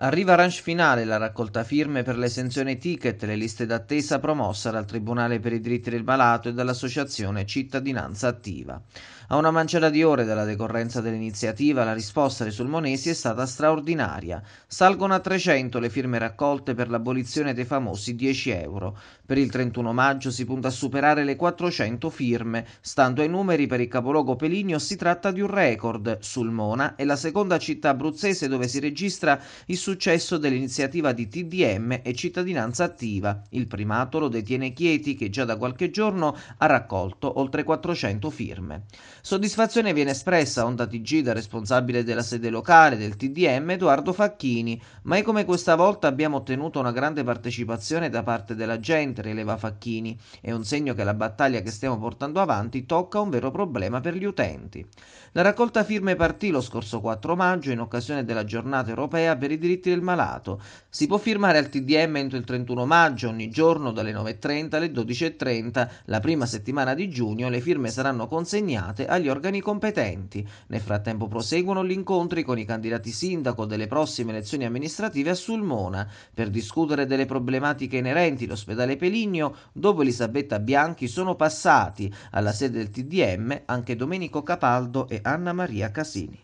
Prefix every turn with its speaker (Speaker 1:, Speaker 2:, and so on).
Speaker 1: Arriva a Ranch Finale la raccolta firme per l'esenzione ticket e le liste d'attesa promossa dal Tribunale per i diritti del malato e dall'Associazione Cittadinanza Attiva. A una manciata di ore dalla decorrenza dell'iniziativa la risposta dei sulmonesi è stata straordinaria. Salgono a 300 le firme raccolte per l'abolizione dei famosi 10 euro. Per il 31 maggio si punta a superare le 400 firme. Stando ai numeri per il capoluogo Peligno si tratta di un record. Sulmona è la seconda città abruzzese dove si registra il successo dell'iniziativa di TDM e Cittadinanza Attiva. Il primato lo detiene Chieti che già da qualche giorno ha raccolto oltre 400 firme. Soddisfazione viene espressa a Onda TG dal responsabile della sede locale del TDM Edoardo Facchini, ma è come questa volta abbiamo ottenuto una grande partecipazione da parte della gente, rileva Facchini. È un segno che la battaglia che stiamo portando avanti tocca un vero problema per gli utenti. La raccolta firme partì lo scorso 4 maggio in occasione della giornata europea per i diritti diritti del malato. Si può firmare al TDM entro il 31 maggio, ogni giorno dalle 9.30 alle 12.30. La prima settimana di giugno le firme saranno consegnate agli organi competenti. Nel frattempo proseguono gli incontri con i candidati sindaco delle prossime elezioni amministrative a Sulmona per discutere delle problematiche inerenti all'ospedale Peligno. Dopo Elisabetta Bianchi sono passati alla sede del TDM anche Domenico Capaldo e Anna Maria Casini.